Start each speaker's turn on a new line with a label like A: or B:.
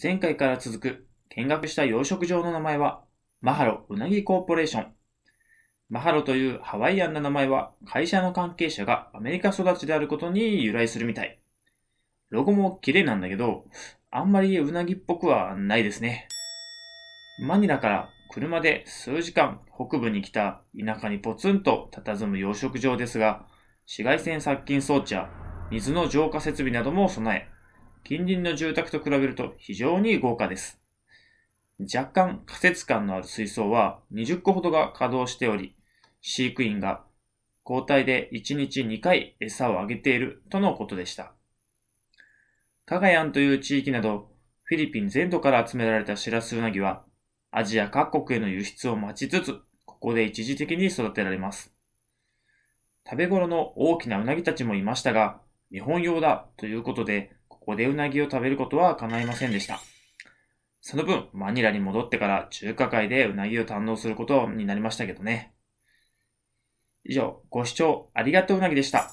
A: 前回から続く見学した養殖場の名前は、マハロうなぎコーポレーション。マハロというハワイアンな名前は、会社の関係者がアメリカ育ちであることに由来するみたい。ロゴも綺麗なんだけど、あんまりうなぎっぽくはないですね。マニラから車で数時間北部に来た田舎にポツンと佇む養殖場ですが、紫外線殺菌装置や水の浄化設備なども備え、近隣の住宅と比べると非常に豪華です。若干仮設感のある水槽は20個ほどが稼働しており、飼育員が交代で1日2回餌をあげているとのことでした。カガヤンという地域など、フィリピン全土から集められたシラスウナギは、アジア各国への輸出を待ちつつ、ここで一時的に育てられます。食べ頃の大きなウナギたちもいましたが、日本用だということで、ここでうなぎを食べることは叶いませんでした。その分、マニラに戻ってから中華街でうなぎを堪能することになりましたけどね。以上、ご視聴ありがとううなぎでした。